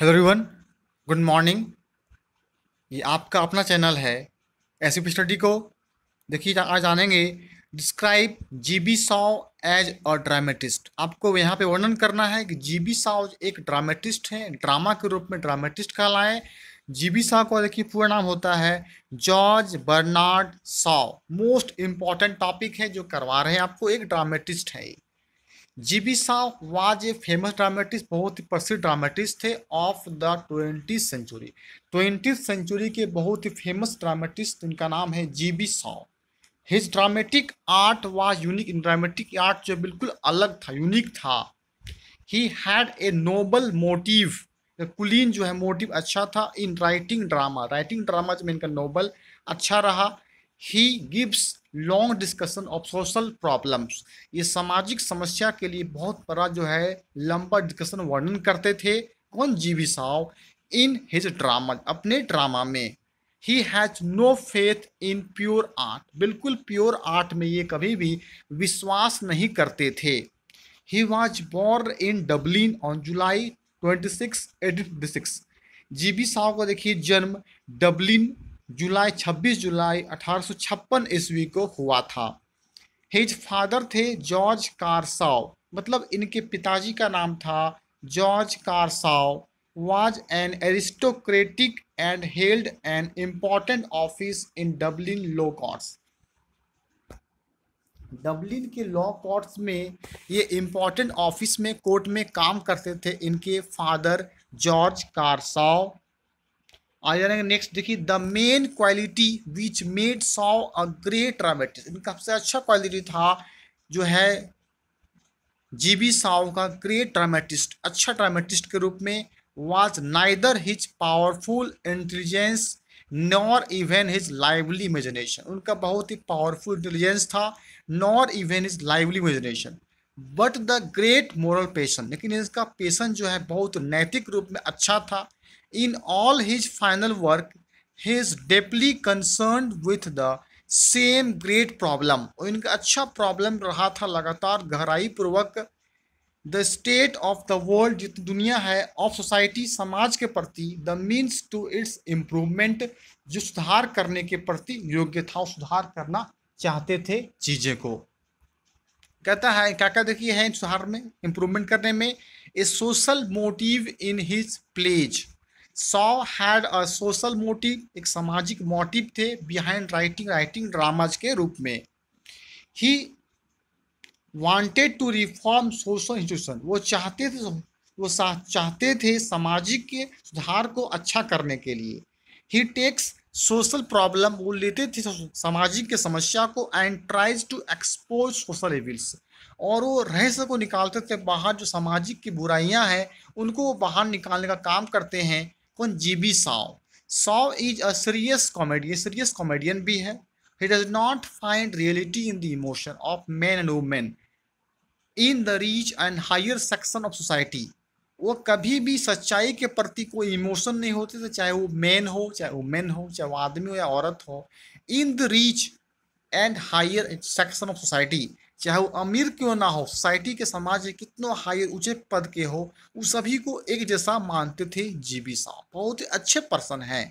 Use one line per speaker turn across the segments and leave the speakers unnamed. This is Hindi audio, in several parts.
हेलो एवरीवन गुड मॉर्निंग ये आपका अपना चैनल है पी स्टडी को देखिए आज जानेंगे describe G B Shaw as a dramatist आपको यहाँ पे वर्णन करना है कि जी बी साव एक ड्रामेटिस्ट हैं ड्रामा के रूप में ड्रामेटिस्ट कहलाएं जी बी साव का देखिए पूरा नाम होता है George Bernard Shaw most important topic है जो करवा रहे हैं आपको एक ड्रामेटिस्ट है ये G Shaw was a famous dramatist बहुत ही प्रसिद्ध ड्रामेटिस्ट थे of the twenty century twenty century के बहुत ही फेमस ड्रामेटिस्ट इनका नाम है G B Shaw his dramatic art was unique in dramatic art जो बिल्कुल अलग था यूनिक था he had a noble motive कुलीन जो है मोटिव अच्छा था in writing drama writing drama जो इनका नोबल अच्छा रहा he gives long discussion of social problems ये सामाजिक समस्या के लिए बहुत बड़ा जो है लंबा डिस्कशन वर्णन करते थे कौन G B Shaw in his drama अपने ड्रामा में he has no faith in pure art बिल्कुल प्योर आर्ट में ये कभी भी विश्वास नहीं करते थे he was born in Dublin on July twenty six eighteen G B Shaw का देखिए जन्म डब्लिन जुलाई 26 जुलाई अठारह ईस्वी को हुआ था हिज फादर थे जॉर्ज कारसाव मतलब इनके पिताजी का नाम था George Carr Shaw was an aristocratic and held an important office in Dublin law courts Dublin के लॉ कोर्ट्स में ये इम्पॉर्टेंट ऑफिस में कोर्ट में काम करते थे इनके फादर जॉर्ज कारसाव आ जाएंगे नेक्स्ट देखिए the main quality which made Shaw a great dramatist इनका सबसे अच्छा क्वालिटी था जो है जी बी साव का ग्रेट ड्रामेटिस्ट अच्छा ड्रामेटिस्ट के रूप में was neither his powerful intelligence nor even his lively imagination उनका बहुत ही पावरफुल इंटेलिजेंस था nor even his lively imagination but the great moral passion लेकिन इसका पेशन जो है बहुत नैतिक रूप में अच्छा था in all his final work he is deeply concerned with the same great problem इनका अच्छा प्रॉब्लम रहा था लगातार गहराई पूर्वक the state of the world जितनी दुनिया है ऑफ सोसाइटी समाज के प्रति the means to its improvement जो सुधार करने के प्रति योग्य था सुधार करना चाहते थे चीज़ें को कहता है क्या क्या देखिए है सुधार में इम्प्रूवमेंट करने में a social motive in his plays Shaw had a social motive एक सामाजिक मोटिव थे बिहाइंड राइटिंग राइटिंग ड्रामाज के रूप में he wanted to reform social institution वो चाहते थे वो चाहते थे सामाजिक के सुधार को अच्छा करने के लिए ही टेक्स सोशल प्रॉब्लम वो लेते थे सामाजिक के समस्या को and tries to expose social evils और वो रहस्य को निकालते थे बाहर जो सामाजिक की बुराइयां हैं उनको वो बाहर निकालने का काम करते हैं कौन B Shaw Shaw is a serious comedian serious comedian भी है he does not find reality in the emotion of man and women in the rich and higher section of society वो कभी भी सच्चाई के प्रति कोई इमोशन नहीं होते थे तो चाहे वो मैन हो चाहे वुमेन हो चाहे वो आदमी हो या औरत हो in the rich and higher section of society चाहे वो अमीर क्यों ना हो सोसाइटी के समाज के कितनों हाई ऊंचे पद के हो वो सभी को एक जैसा मानते थे जीबी साहब बहुत ही अच्छे पर्सन हैं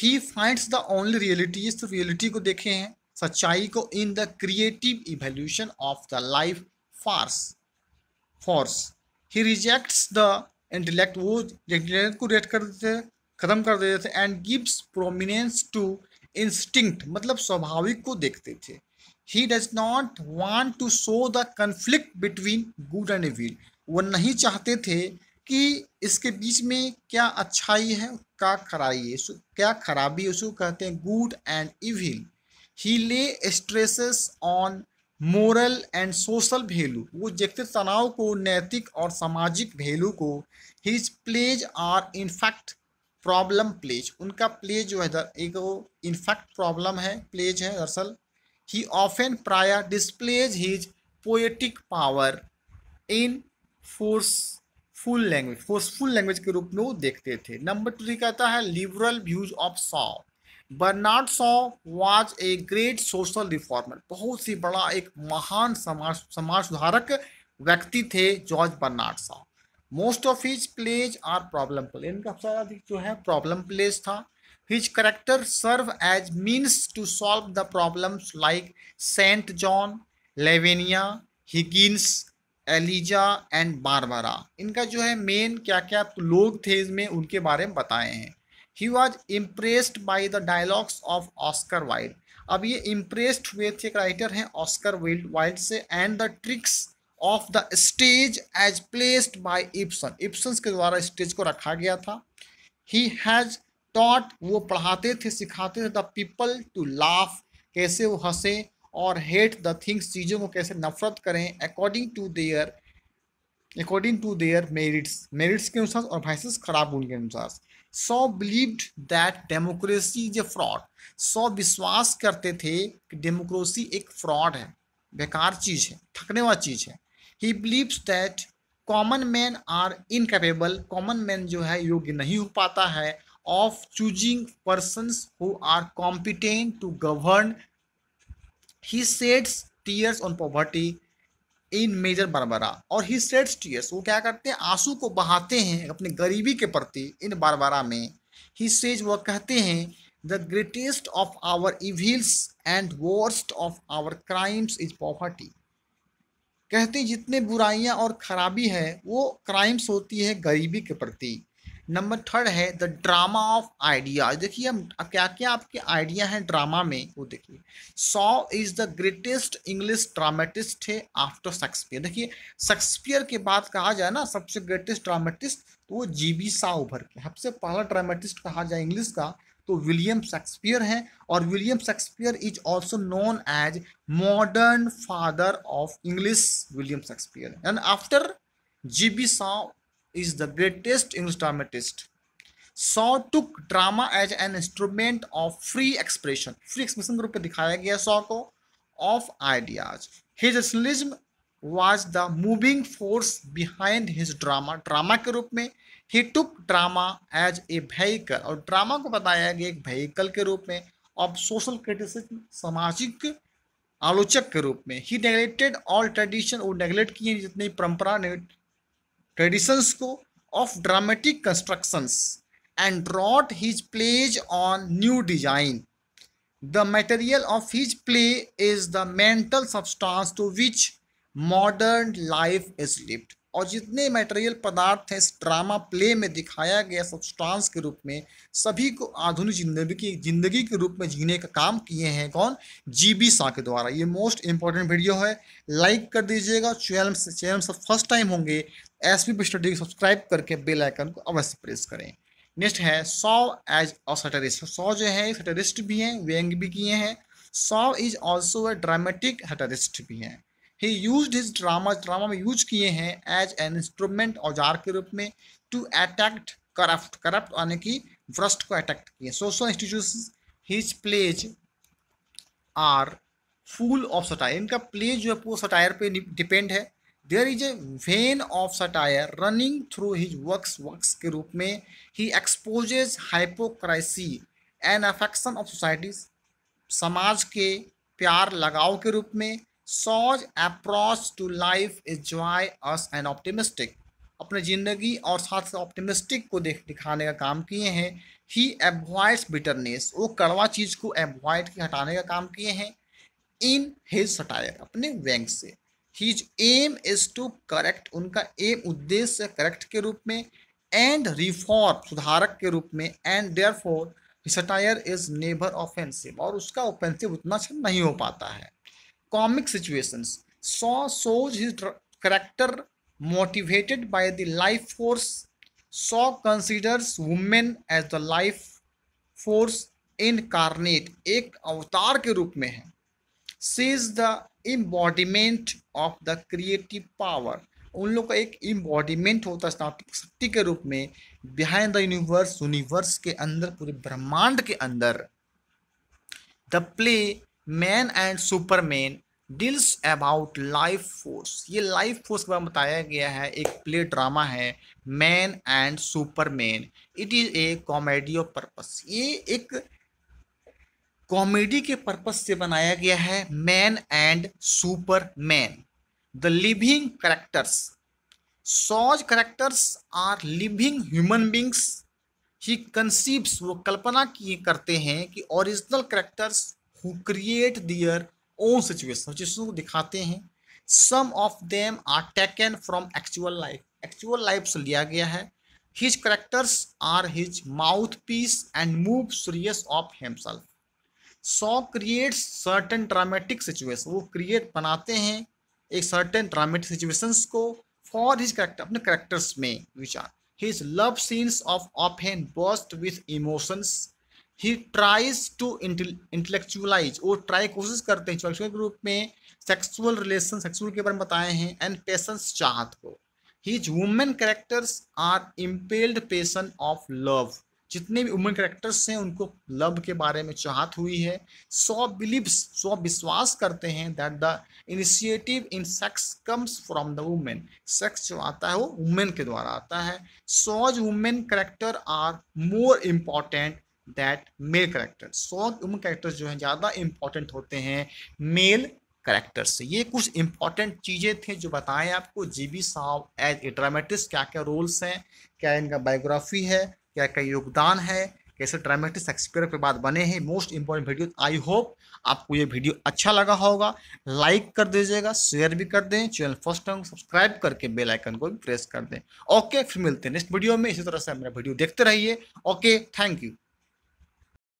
he finds the only reality इस रियलिटी को देखे हैं सच्चाई को in the creative evolution of the life farce force he rejects the intellect वो इंटेलेक्ट को रेट कर देते ख़त्म कर देते थे and gives prominence to instinct मतलब स्वाभाविक को देखते थे he does not want to show the conflict between good and evil वो नहीं चाहते थे कि इसके बीच में क्या अच्छाई है क्या खराई है क्या खराबी है उसको कहते हैं good and evil he lay stresses on moral and social value वो देखते तनाव को नैतिक और सामाजिक वैल्यू को his plays are in fact problem plays उनका प्लेज जो है एक वो इनफैक्ट प्रॉब्लम है प्लेज है दरअसल ही ऑफेन प्राय displays his poetic power in forceful language forceful language के रूप में वो देखते थे नंबर थ्री कहता है liberal views of Shaw Bernard Shaw was a great social reformer बहुत सी बड़ा एक महान समाज समाज सुधारक व्यक्ति थे George Bernard Shaw most of his plays are problem play इनका सबसे अधिक जो है प्रॉब्लम प्लेज था his character serve as means to solve the problems like Saint John Lavinia Higgins Eliza and Barbara इनका जो है मेन क्या क्या लोग थे इसमें उनके बारे में बताए हैं he was impressed by the dialogues of Oscar Wilde अब ये इम्प्रेस्ड हुए थे एक राइटर हैं ऑस्कर वाइल्ड वाइल्ड से and the tricks of the stage as placed by Ibsen Ibsen के द्वारा स्टेज को रखा गया था ही हैज टॉट वो पढ़ाते थे सिखाते थे द पीपल टू लाफ कैसे वो हंसे और हेट द थिंग्स चीज़ों को कैसे नफरत करें according to their according to their merits merits के अनुसार और भाइसेस खराब गुण के अनुसार Shaw believed that democracy is a fraud Shaw विश्वास करते थे कि डेमोक्रेसी एक फ्रॉड है बेकार चीज़ है थकने वाला चीज़ है he believes that common man are incapable common man जो है योग्य नहीं हो पाता है of choosing person who are competent to govern he sets tears on poverty in Major Barbara और ही सेट्स टीयर्स वो क्या करते हैं आंसू को बहाते हैं अपने गरीबी के प्रति इन बारबारा में ही सेज वह कहते हैं the greatest of our evils and worst of our crimes is poverty कहते जितने बुराइयां और खराबी है वो क्राइम्स होती है गरीबी के प्रति नंबर थर्ड है द ड्रामा ऑफ आइडिया देखिए हम क्या क्या आपके आइडिया हैं ड्रामा में वो देखिए Shaw is the greatest English dramatist है आफ्टर शेक्सपियर देखिए शेक्सपियर के बाद कहा जाए ना सबसे ग्रेटेस्ट ड्रामेटिस्ट तो वो जी बी सा उभर के सबसे पहला ड्रामेटिस्ट कहा जाए इंग्लिश का तो विलियम शेक्सपियर है और William Shakespeare is also known as modern father of English William Shakespeare and after G B Shaw is the greatest English dramatist Shaw took drama as an instrument of free expression free expression के रूप में दिखाया गया सॉ को of ideas his rationalism was the moving force behind his drama drama के रूप में he took drama as a vehicle और ड्रामा को बताया गया एक व्हीकल के रूप में ऑफ सोशल क्रिटिसिज्म सामाजिक आलोचक के रूप में ही नेगलेक्टेड ऑल ट्रेडिशन और नेगलेक्ट किए जितनी परंपरा ट्रेडिशंस को of dramatic constructions and drew his plays on new design the material of his play is the mental substance to which modern life is lived और जितने मटेरियल पदार्थ हैं इस ड्रामा प्ले में दिखाया गया सब्सटेंस के रूप में सभी को आधुनिक जिंदगी की जिंदगी के रूप में जीने का काम किए हैं कौन जी बी शाह के द्वारा ये मोस्ट इंपॉर्टेंट वीडियो है लाइक कर दीजिएगा चैनल चैनल सब फर्स्ट टाइम होंगे एस पी स्टडी सब्सक्राइब करके बेल आइकन को अवश्य प्रेस करें नेक्स्ट है सौ एज अ सटरिस्ट सौ जो है सटरिस्ट भी हैं व्यंग भी किए हैं Shaw is also a dramatic satirist भी हैं he use his drama drama में यूज किए हैं एज एन इंस्ट्रूमेंट औजार के रूप में टू अटैक्ट करप्ट करप्ट यानी कि भ्रष्ट को अटैक्ट किए social institution his plays are full of satire इनका प्लेज जो है पूरा सटायर पे डिपेंड है there is a vein of satire running through his works works के रूप में ही exposes hypocrisy and affection of societies समाज के प्यार लगाव के रूप में Shaw's approach to life is joyous and optimistic अपने जिंदगी और साथ साथ ऑप्टिमिस्टिक को देख दिखाने का काम किए हैं ही एवॉइड्स बिटरनेस वो कड़वा चीज़ को एवॉइड की हटाने का काम किए हैं इन हिज सटायर अपने व्यंग से his aim is to correct उनका एम उद्देश्य करेक्ट के रूप में एंड रिफॉर्म सुधारक के रूप में and therefore satire is never offensive और उसका ऑफेंसिव उतना अच्छा नहीं हो पाता है comic situation so Shaw's his character motivated by the life force Shaw considers women as the life force incarnate एक अवतार के रूप में है she is the embodiment of the creative power उन लोग का एक इम्बॉडीमेंट होता है शक्ति के रूप में बिहाइंड द यूनिवर्स यूनिवर्स के अंदर पूरे ब्रह्मांड के अंदर the play Man and Superman deals about life force ये लाइफ फोर्स के बारे में बताया गया है एक प्ले ड्रामा है Man and Superman it is a comedy of purpose ये एक कॉमेडी के पर्पस से बनाया गया है Man and Superman the living characters Shaw's characters are living human beings he conceives वो कल्पना किए करते हैं कि original characters who create their own situation situation को दिखाते हैं some of them are taken from actual life actual life से लिया गया है his characters are his mouthpiece and move serious of himself Shaw create certain dramatic situation वो क्रिएट बनाते हैं एक सर्टन ड्रामेटिक सिचुएशंस को फॉर हिज करेक्टर अपने करेक्टर्स में विचार his love scenes of off hand burst with emotions he tries to intellectualize वो ट्राई कोशिश करते हैं इंटेलेक्चुअल ग्रुप में सेक्सुअल रिलेशन सेक्सुअल के बारे में बताए हैं एंड पेशेंस चाहत को his women characters are impelled passion of love जितने भी वुमेन करेक्टर्स हैं उनको लव के बारे में चाहत हुई है सो बिलीव्स सो विश्वास करते हैं that the initiative in sex comes from the women sex जो आता है वो वुमेन के द्वारा आता है Shaw's women character are more important that male character Shaw women characters जो हैं ज़्यादा इम्पॉर्टेंट होते हैं मेल करेक्टर्स से ये कुछ इंपॉर्टेंट चीज़ें थे जो बताएं आपको जी बी साहब एज ए ड्रामेटिस्ट क्या क्या रोल्स हैं क्या इनका बायोग्राफी है क्या क्या योगदान है कैसे ड्रामेटिक शेक्सपियर के बाद बने हैं most important video I hope आपको ये वीडियो अच्छा लगा होगा लाइक कर दीजिएगा शेयर भी कर दें चैनल फर्स्ट टाइम सब्सक्राइब करके बेल आइकन को भी प्रेस कर दें ओके फिर मिलते हैं नेक्स्ट वीडियो में इसी तरह से मेरा वीडियो देखते रहिए ओके थैंक यू